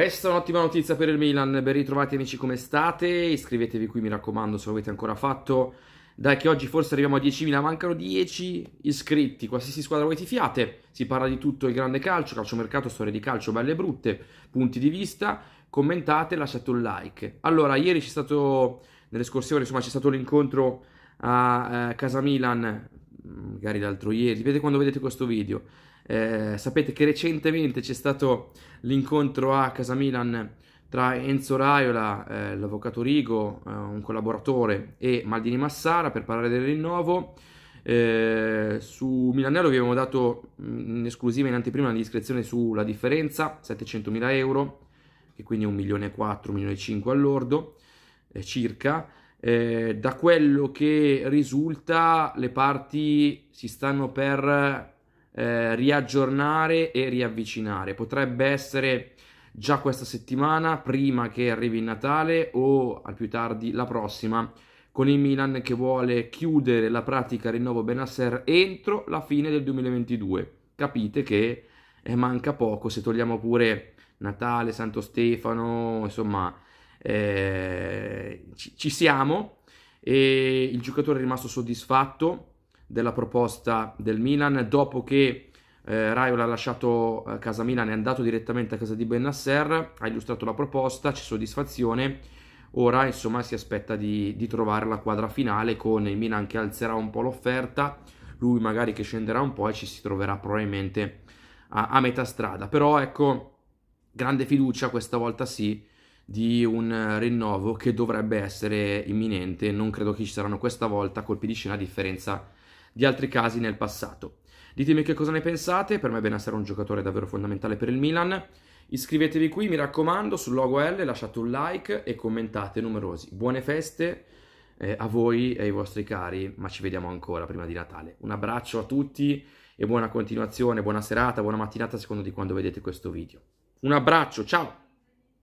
Questa è un'ottima notizia per il Milan, ben ritrovati amici come state, iscrivetevi qui mi raccomando se l'avete ancora fatto, dai che oggi forse arriviamo a 10.000, mancano 10 iscritti, qualsiasi squadra voi tifiate, si parla di tutto il grande calcio, calciomercato, storie di calcio, belle e brutte, punti di vista, commentate, lasciate un like. Allora, ieri c'è stato, nelle scorse ore, insomma c'è stato l'incontro a eh, Casa Milan magari l'altro ieri, dipende quando vedete questo video. Eh, sapete che recentemente c'è stato l'incontro a Casa Milan tra Enzo Raiola, eh, l'avvocato Rigo, eh, un collaboratore, e Maldini Massara per parlare del rinnovo. Eh, su Milanello vi abbiamo dato mm, in esclusiva in anteprima una discrezione sulla differenza, 700.000 euro, che quindi è 1.400.000, 1.500.000 all'ordo, eh, circa. Eh, da quello che risulta, le parti si stanno per eh, riaggiornare e riavvicinare. Potrebbe essere già questa settimana, prima che arrivi il Natale, o al più tardi la prossima, con il Milan che vuole chiudere la pratica rinnovo Benasser entro la fine del 2022. Capite che eh, manca poco se togliamo pure Natale, Santo Stefano, insomma eh, ci, ci siamo e il giocatore è rimasto soddisfatto della proposta del Milan dopo che eh, Raiola ha lasciato eh, casa Milan è andato direttamente a casa di Benasser ha illustrato la proposta c'è soddisfazione ora insomma si aspetta di, di, trovare la quadra finale con il Milan che alzerà un po' l'offerta lui magari che scenderà un po' e ci si troverà probabilmente a, a metà strada però ecco grande fiducia questa volta sì di un eh, rinnovo che dovrebbe essere imminente, non credo che ci saranno questa volta colpi di scena a differenza di altri casi nel passato. Ditemi che cosa ne pensate, per me Benassar è un giocatore davvero fondamentale per il Milan. Iscrivetevi qui, mi raccomando, sul logo L, lasciate un like e commentate numerosi. Buone feste eh, a voi e ai vostri cari, ma ci vediamo ancora prima di Natale. Un abbraccio a tutti e buona continuazione, buona serata, buona mattinata secondo di quando vedete questo video. Un abbraccio, ciao!